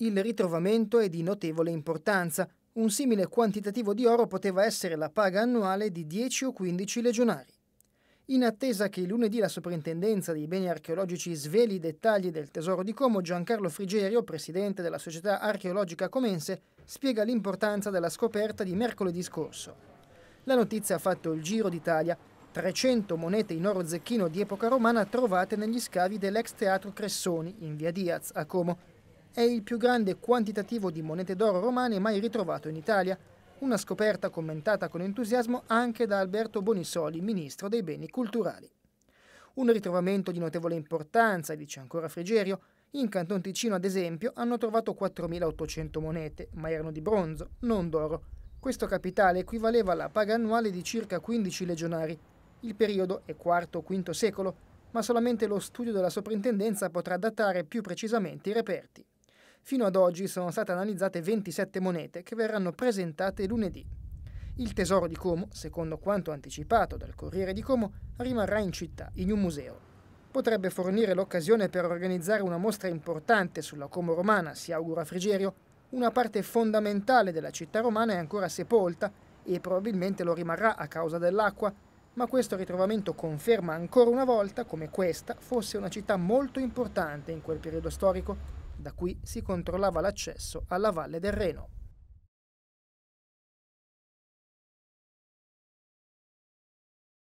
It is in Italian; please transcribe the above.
Il ritrovamento è di notevole importanza. Un simile quantitativo di oro poteva essere la paga annuale di 10 o 15 legionari. In attesa che lunedì la Soprintendenza dei Beni Archeologici sveli i dettagli del tesoro di Como, Giancarlo Frigerio, presidente della Società Archeologica Comense, spiega l'importanza della scoperta di mercoledì scorso. La notizia ha fatto il giro d'Italia. 300 monete in oro zecchino di epoca romana trovate negli scavi dell'ex teatro Cressoni, in via Diaz, a Como, è il più grande quantitativo di monete d'oro romane mai ritrovato in Italia, una scoperta commentata con entusiasmo anche da Alberto Bonisoli, ministro dei beni culturali. Un ritrovamento di notevole importanza, dice ancora Frigerio, in Canton Ticino, ad esempio, hanno trovato 4.800 monete, ma erano di bronzo, non d'oro. Questo capitale equivaleva alla paga annuale di circa 15 legionari. Il periodo è IV-V secolo, ma solamente lo studio della soprintendenza potrà datare più precisamente i reperti. Fino ad oggi sono state analizzate 27 monete che verranno presentate lunedì. Il tesoro di Como, secondo quanto anticipato dal Corriere di Como, rimarrà in città, in un museo. Potrebbe fornire l'occasione per organizzare una mostra importante sulla Como romana, si augura Frigerio. Una parte fondamentale della città romana è ancora sepolta e probabilmente lo rimarrà a causa dell'acqua, ma questo ritrovamento conferma ancora una volta come questa fosse una città molto importante in quel periodo storico, da cui si controllava l'accesso alla valle del Reno.